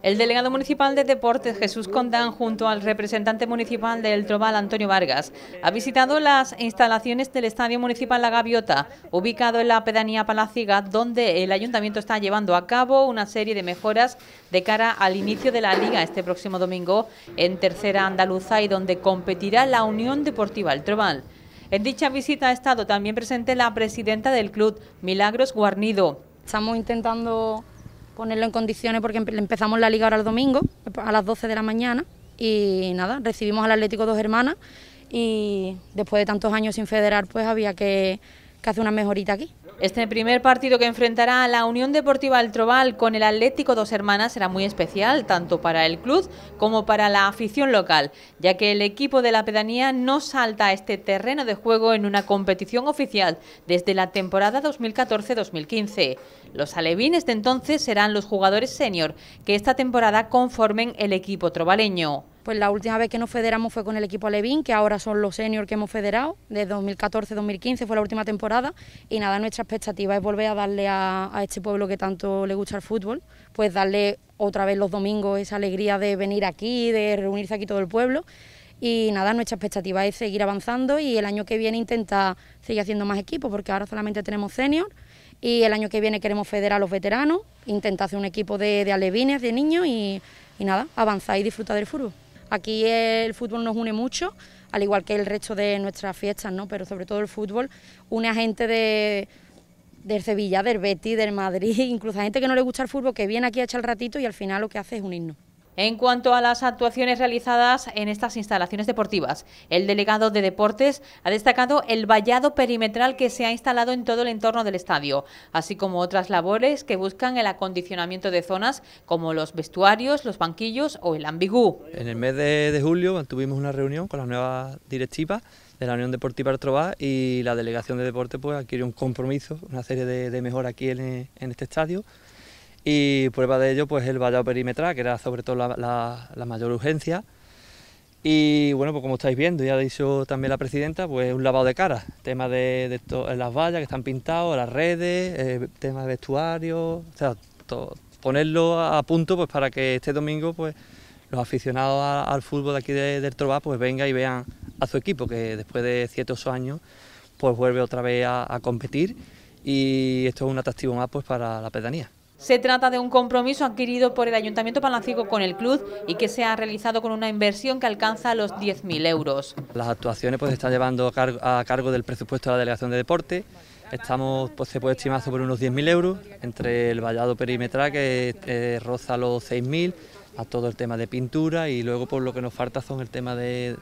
El delegado municipal de Deportes, Jesús Condán, junto al representante municipal del Trobal, Antonio Vargas, ha visitado las instalaciones del Estadio Municipal La Gaviota, ubicado en la pedanía Palaciga, donde el ayuntamiento está llevando a cabo una serie de mejoras de cara al inicio de la liga este próximo domingo en Tercera Andaluza y donde competirá la Unión Deportiva El Trobal. En dicha visita ha estado también presente la presidenta del club, Milagros Guarnido. Estamos intentando ponerlo en condiciones porque empezamos la liga ahora el domingo a las 12 de la mañana y nada, recibimos al Atlético dos hermanas y después de tantos años sin federar pues había que, que hacer una mejorita aquí. Este primer partido que enfrentará a la Unión Deportiva Altrobal con el Atlético Dos Hermanas será muy especial, tanto para el club como para la afición local, ya que el equipo de la pedanía no salta a este terreno de juego en una competición oficial desde la temporada 2014-2015. Los alevines de entonces serán los jugadores senior que esta temporada conformen el equipo trovaleño. Pues la última vez que nos federamos fue con el equipo Alevín, que ahora son los seniors que hemos federado, desde 2014-2015 fue la última temporada, y nada, nuestra expectativa es volver a darle a, este pueblo que tanto le gusta el fútbol, pues darle otra vez los domingos esa alegría de venir aquí, de reunirse aquí todo el pueblo, y nada, nuestra expectativa es seguir avanzando y el año que viene intentar seguir haciendo más equipos, porque ahora solamente tenemos seniors... y el año que viene queremos federar a los veteranos, intentar hacer un equipo de, alevines, de niños y, y nada, avanzar y disfrutar del fútbol. Aquí el fútbol nos une mucho, al igual que el resto de nuestras fiestas, ¿no? pero sobre todo el fútbol une a gente de, del Sevilla, del Betis, del Madrid, incluso a gente que no le gusta el fútbol, que viene aquí a echar el ratito y al final lo que hace es unirnos. En cuanto a las actuaciones realizadas en estas instalaciones deportivas, el delegado de Deportes ha destacado el vallado perimetral que se ha instalado en todo el entorno del estadio, así como otras labores que buscan el acondicionamiento de zonas como los vestuarios, los banquillos o el ambigú. En el mes de, julio tuvimos una reunión con la nueva directiva de la Unión Deportiva Artrobá y la Delegación de Deportes pues adquirió un compromiso, una serie de, mejoras aquí en este estadio y prueba de ello pues el vallado perimetral, que era sobre todo la, mayor urgencia. Y bueno, pues como estáis viendo, ya lo dicho también la presidenta, pues un lavado de cara, tema de, las vallas que están pintadas, las redes, eh, tema de vestuario, o sea, ponerlo a, punto pues para que este domingo pues los aficionados al fútbol de aquí de, del Trova... pues vengan y vean a su equipo, que después de 7 o años pues vuelve otra vez a, a competir y esto es un atractivo más pues para la pedanía. Se trata de un compromiso adquirido por el Ayuntamiento palancico con el club y que se ha realizado con una inversión que alcanza los 10.000 euros. Las actuaciones pues, se están llevando a cargo, del presupuesto de la Delegación de Deporte. Estamos, pues, se puede estimar sobre unos 10.000 euros entre el vallado perimetral que eh, roza los 6.000 a todo el tema de pintura y luego por pues, lo que nos falta son el tema de,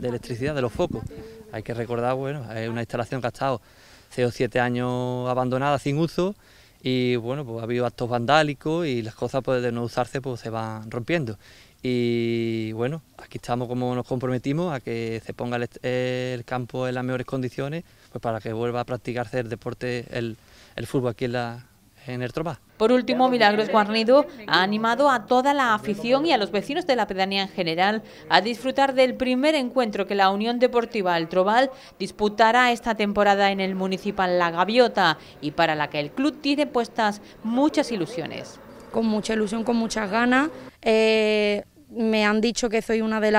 electricidad, de los focos. Hay que recordar, bueno, es una instalación que ha estado 6 o 7 años abandonada, sin uso, y bueno, pues ha habido actos vandálicos y las cosas pues, de no usarse pues se van rompiendo. Y bueno, aquí estamos como nos comprometimos a que se ponga el, campo en las mejores condiciones pues para que vuelva a practicarse el deporte, el, el fútbol aquí en la, en Por último, Milagros Guarnido ha animado a toda la afición y a los vecinos de la pedanía en general a disfrutar del primer encuentro que la Unión Deportiva Altrobal disputará esta temporada en el Municipal La Gaviota y para la que el club tiene puestas muchas ilusiones. Con mucha ilusión, con muchas ganas. Eh, me han dicho que soy una de,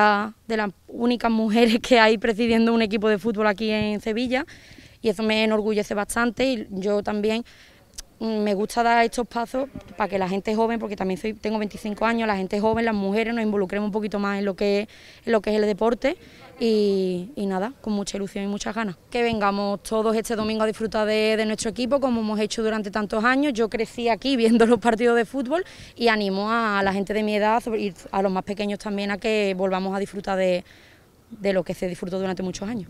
de las únicas mujeres que hay presidiendo un equipo de fútbol aquí en Sevilla y eso me enorgullece bastante y yo también Mm, me gusta dar estos pasos para que la gente joven, porque también tengo 25 años, la gente joven, las mujeres, nos involucremos un poquito más en lo que, lo que es el deporte y, nada, con mucha ilusión y muchas ganas. Que vengamos todos este domingo a disfrutar de, nuestro equipo, como hemos hecho durante tantos años. Yo crecí aquí viendo los partidos de fútbol y animo a la gente de mi edad y a los más pequeños también a que volvamos a disfrutar de lo que se disfrutó durante muchos años.